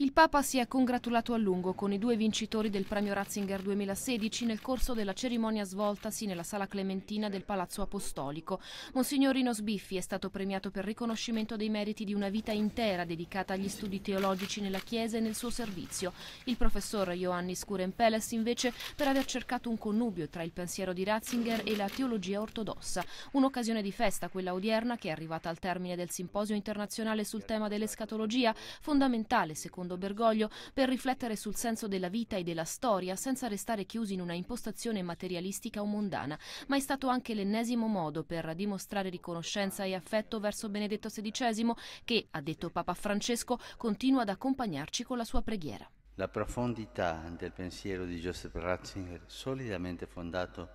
Il Papa si è congratulato a lungo con i due vincitori del premio Ratzinger 2016 nel corso della cerimonia svoltasi nella sala clementina del Palazzo Apostolico. Monsignorino Sbiffi è stato premiato per riconoscimento dei meriti di una vita intera dedicata agli studi teologici nella Chiesa e nel suo servizio. Il professor Ioannis Kurenpeles invece per aver cercato un connubio tra il pensiero di Ratzinger e la teologia ortodossa. Un'occasione di festa quella odierna che è arrivata al termine del simposio internazionale sul tema dell'escatologia, fondamentale secondo secondo Bergoglio, per riflettere sul senso della vita e della storia senza restare chiusi in una impostazione materialistica o mondana, ma è stato anche l'ennesimo modo per dimostrare riconoscenza e affetto verso Benedetto XVI che, ha detto Papa Francesco, continua ad accompagnarci con la sua preghiera. La profondità del pensiero di Joseph Ratzinger, solidamente fondato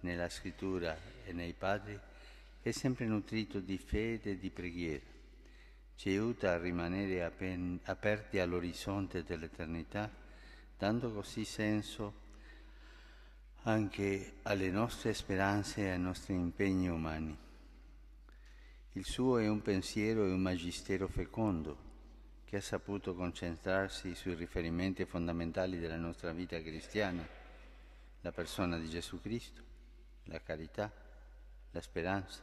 nella scrittura e nei padri, è sempre nutrito di fede e di preghiera ci aiuta a rimanere apen- aperti all'orizzonte dell'eternità, dando così senso anche alle nostre speranze e ai nostri impegni umani. Il suo è un pensiero e un magistero fecondo che ha saputo concentrarsi sui riferimenti fondamentali della nostra vita cristiana, la persona di Gesù Cristo, la carità, la speranza,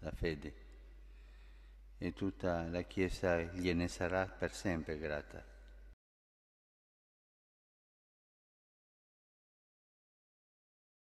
la fede e tutta la Chiesa gliene sarà per sempre grata.